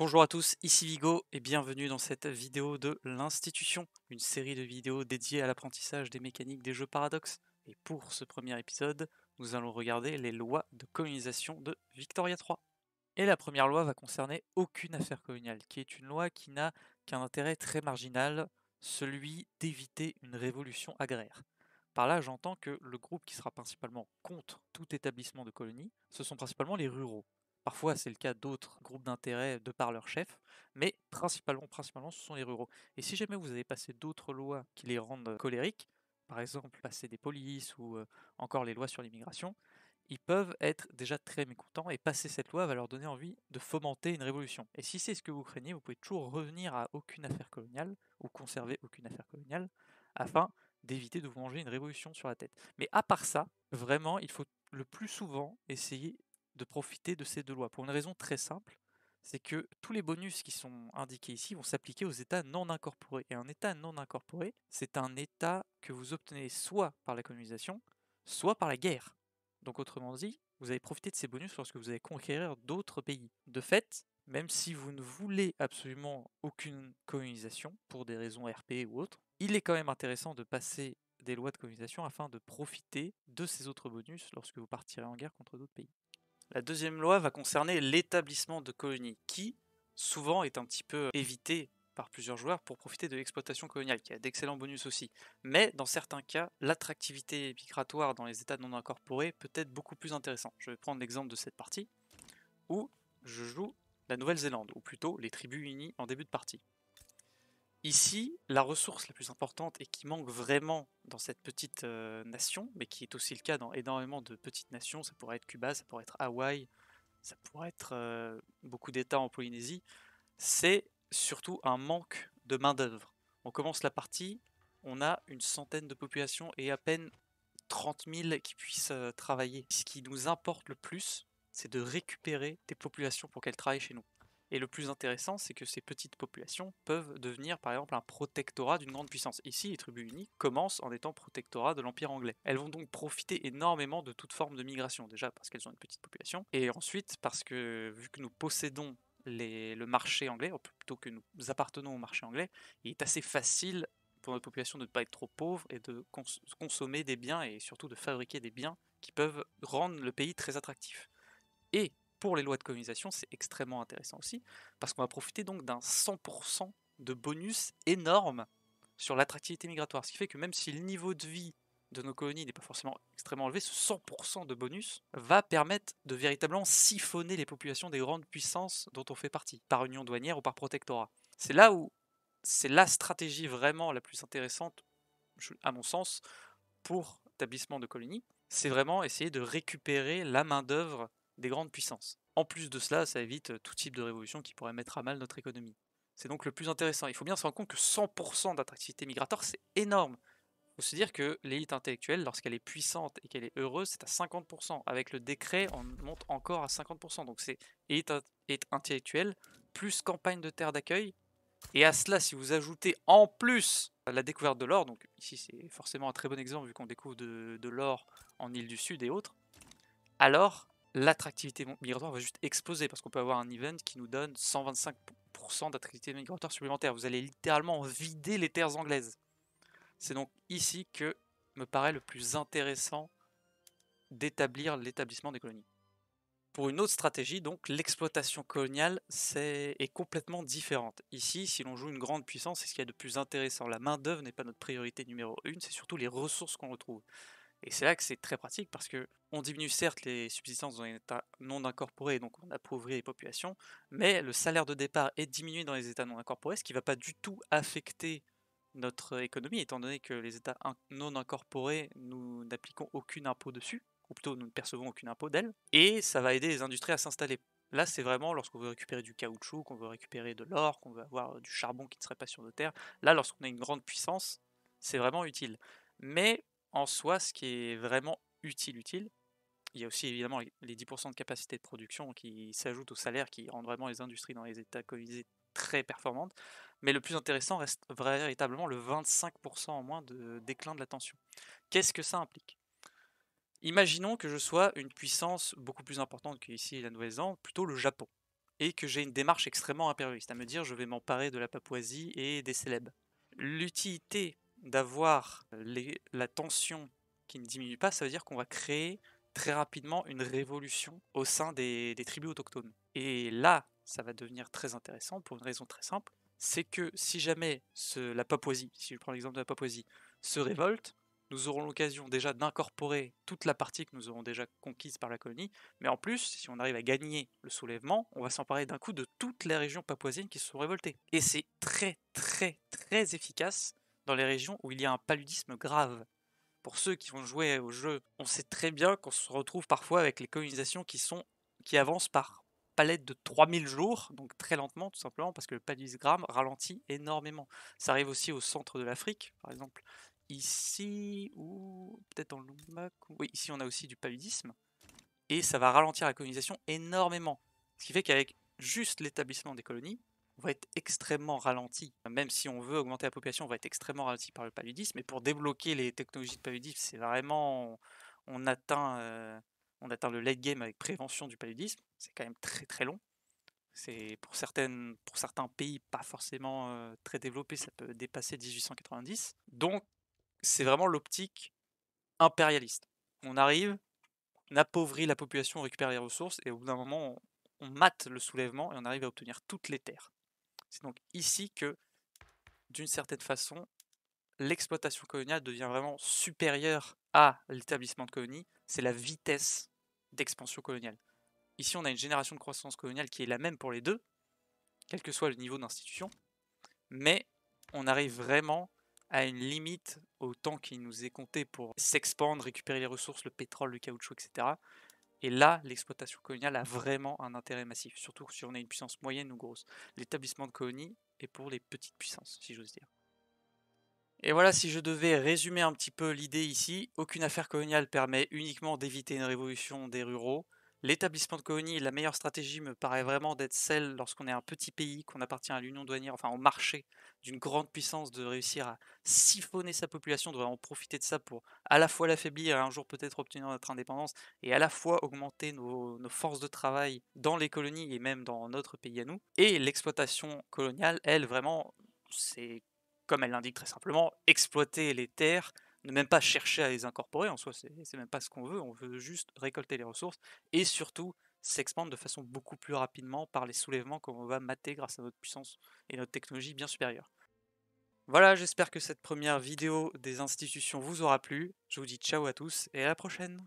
Bonjour à tous, ici Vigo et bienvenue dans cette vidéo de l'Institution, une série de vidéos dédiées à l'apprentissage des mécaniques des jeux paradoxes. Et pour ce premier épisode, nous allons regarder les lois de colonisation de Victoria 3. Et la première loi va concerner aucune affaire coloniale, qui est une loi qui n'a qu'un intérêt très marginal, celui d'éviter une révolution agraire. Par là, j'entends que le groupe qui sera principalement contre tout établissement de colonie, ce sont principalement les ruraux, Parfois, c'est le cas d'autres groupes d'intérêt de par leur chef, mais principalement, principalement, ce sont les ruraux. Et si jamais vous avez passé d'autres lois qui les rendent colériques, par exemple passer des polices ou encore les lois sur l'immigration, ils peuvent être déjà très mécontents et passer cette loi va leur donner envie de fomenter une révolution. Et si c'est ce que vous craignez, vous pouvez toujours revenir à aucune affaire coloniale ou conserver aucune affaire coloniale afin d'éviter de vous manger une révolution sur la tête. Mais à part ça, vraiment, il faut le plus souvent essayer de profiter de ces deux lois. Pour une raison très simple, c'est que tous les bonus qui sont indiqués ici vont s'appliquer aux États non incorporés. Et un État non incorporé, c'est un État que vous obtenez soit par la colonisation, soit par la guerre. Donc autrement dit, vous allez profiter de ces bonus lorsque vous allez conquérir d'autres pays. De fait, même si vous ne voulez absolument aucune colonisation, pour des raisons RP ou autres, il est quand même intéressant de passer des lois de colonisation afin de profiter de ces autres bonus lorsque vous partirez en guerre contre d'autres pays. La deuxième loi va concerner l'établissement de colonies qui, souvent, est un petit peu évité par plusieurs joueurs pour profiter de l'exploitation coloniale, qui a d'excellents bonus aussi. Mais dans certains cas, l'attractivité migratoire dans les États non incorporés peut être beaucoup plus intéressante. Je vais prendre l'exemple de cette partie, où je joue la Nouvelle-Zélande, ou plutôt les tribus unies en début de partie. Ici, la ressource la plus importante et qui manque vraiment dans cette petite euh, nation, mais qui est aussi le cas dans énormément de petites nations, ça pourrait être Cuba, ça pourrait être Hawaï, ça pourrait être euh, beaucoup d'États en Polynésie, c'est surtout un manque de main-d'œuvre. On commence la partie, on a une centaine de populations et à peine 30 000 qui puissent euh, travailler. Ce qui nous importe le plus, c'est de récupérer des populations pour qu'elles travaillent chez nous. Et le plus intéressant, c'est que ces petites populations peuvent devenir par exemple un protectorat d'une grande puissance. Ici, les tribus unies commencent en étant protectorat de l'Empire anglais. Elles vont donc profiter énormément de toute forme de migration, déjà parce qu'elles ont une petite population, et ensuite parce que vu que nous possédons le marché anglais, ou plutôt que nous appartenons au marché anglais, il est assez facile pour notre population de ne pas être trop pauvre et de consommer des biens et surtout de fabriquer des biens qui peuvent rendre le pays très attractif. Et pour les lois de colonisation, c'est extrêmement intéressant aussi, parce qu'on va profiter donc d'un 100% de bonus énorme sur l'attractivité migratoire. Ce qui fait que même si le niveau de vie de nos colonies n'est pas forcément extrêmement élevé, ce 100% de bonus va permettre de véritablement siphonner les populations des grandes puissances dont on fait partie, par union douanière ou par protectorat. C'est là où c'est la stratégie vraiment la plus intéressante, à mon sens, pour l'établissement de colonies. C'est vraiment essayer de récupérer la main-d'œuvre des grandes puissances. En plus de cela, ça évite euh, tout type de révolution qui pourrait mettre à mal notre économie. C'est donc le plus intéressant. Il faut bien se rendre compte que 100% d'attractivité migratoire, c'est énorme. Il faut se dire que l'élite intellectuelle, lorsqu'elle est puissante et qu'elle est heureuse, c'est à 50%. Avec le décret, on monte encore à 50%. Donc c'est élite intellectuelle plus campagne de terre d'accueil. Et à cela, si vous ajoutez en plus la découverte de l'or, donc ici c'est forcément un très bon exemple vu qu'on découvre de, de l'or en île du Sud et autres, alors l'attractivité migratoire va juste exploser parce qu'on peut avoir un event qui nous donne 125% d'attractivité migratoire supplémentaire. Vous allez littéralement vider les terres anglaises. C'est donc ici que me paraît le plus intéressant d'établir l'établissement des colonies. Pour une autre stratégie, donc, l'exploitation coloniale est... est... complètement différente. Ici, si l'on joue une grande puissance, c'est ce qu'il y a de plus intéressant. La main-d'œuvre n'est pas notre priorité numéro une, c'est surtout les ressources qu'on retrouve. Et c'est là que c'est très pratique parce que on diminue certes les subsistances dans les états non incorporés, donc on appauvrit les populations, mais le salaire de départ est diminué dans les états non incorporés, ce qui ne va pas du tout affecter notre économie, étant donné que les états non incorporés, nous n'appliquons aucune impôt dessus, ou plutôt nous ne percevons aucune impôt d'elle, et ça va aider les industries à s'installer. Là, c'est vraiment lorsqu'on veut récupérer du caoutchouc, qu'on veut récupérer de l'or, qu'on veut avoir du charbon qui ne serait pas sur nos terres. Là, lorsqu'on a une grande puissance, c'est vraiment utile. Mais en soi, ce qui est vraiment utile, utile, il y a aussi évidemment les 10% de capacité de production qui s'ajoutent au salaire qui rendent vraiment les industries dans les états covisés très performantes. Mais le plus intéressant reste véritablement le 25% en moins de déclin de la tension. Qu'est-ce que ça implique Imaginons que je sois une puissance beaucoup plus importante qu'ici la Nouvelle-Zélande, plutôt le Japon, et que j'ai une démarche extrêmement impérialiste, à me dire je vais m'emparer de la Papouasie et des célèbres. L'utilité d'avoir la tension qui ne diminue pas, ça veut dire qu'on va créer très rapidement une révolution au sein des, tribus autochtones. Et là, ça va devenir très intéressant pour une raison très simple, c'est que si jamais la Papouasie, si je prends l'exemple de la Papouasie, se révolte, nous aurons l'occasion déjà d'incorporer toute la partie que nous aurons déjà conquise par la colonie, mais en plus, si on arrive à gagner le soulèvement, on va s'emparer d'un coup de toutes les régions papouasiennes qui se sont révoltées. Et c'est très très très efficace dans les régions où il y a un paludisme grave. Pour ceux qui ont joué au jeu, on sait très bien qu'on se retrouve parfois avec les colonisations qui, sont, qui avancent par palette de 3000 jours, donc très lentement tout simplement parce que le paludisme ralentit énormément. Ça arrive aussi au centre de l'Afrique, par exemple. Ici, ou peut-être en Lumac. oui, ici on a aussi du paludisme. Et ça va ralentir la colonisation énormément. Ce qui fait qu'avec juste l'établissement des colonies, va être extrêmement ralenti. Même si on veut augmenter la population, on va être extrêmement ralenti par le paludisme. Mais pour débloquer les technologies de paludisme, c'est vraiment. On atteint, euh, on atteint le late game avec prévention du paludisme. C'est quand même très très long. C'est pour, certaines, pour certains pays pas forcément euh, très développés, ça peut dépasser 1890. Donc, c'est vraiment l'optique impérialiste. On arrive, on appauvrit la population, on récupère les ressources, et au bout d'un moment, on mate le soulèvement et on arrive à obtenir toutes les terres. C'est donc ici que, d'une certaine façon, l'exploitation coloniale devient vraiment supérieure à l'établissement de colonies. C'est la vitesse d'expansion coloniale. Ici, on a une génération de croissance coloniale qui est la même pour les deux, quel que soit le niveau d'institution, mais on arrive vraiment à une limite au temps qui nous est compté pour s'expandre, récupérer les ressources, le pétrole, le caoutchouc, etc. Et là, l'exploitation coloniale a vraiment un intérêt massif, surtout si on a une puissance moyenne ou grosse. L'établissement de colonies est pour les petites puissances, si j'ose dire. Et voilà, si je devais résumer un petit peu l'idée ici, aucune affaire coloniale permet uniquement d'éviter une révolution des ruraux, L'établissement de colonies, la meilleure stratégie me paraît vraiment d'être celle, lorsqu'on est un petit pays, qu'on appartient à l'union douanière, enfin au marché d'une grande puissance, de réussir à siphonner sa population, de vraiment profiter de ça pour à la fois l'affaiblir et un jour peut-être obtenir notre indépendance, et à la fois augmenter nos, nos, forces de travail dans les colonies et même dans notre pays à nous. Et l'exploitation coloniale, elle, vraiment, c'est, comme elle l'indique très simplement, exploiter les terres ne même pas chercher à les incorporer en soi, c'est même pas ce qu'on veut, on veut juste récolter les ressources et surtout s'expandre de façon beaucoup plus rapidement par les soulèvements qu'on va mater grâce à notre puissance et notre technologie bien supérieure. Voilà, j'espère que cette première vidéo des institutions vous aura plu. Je vous dis ciao à tous et à la prochaine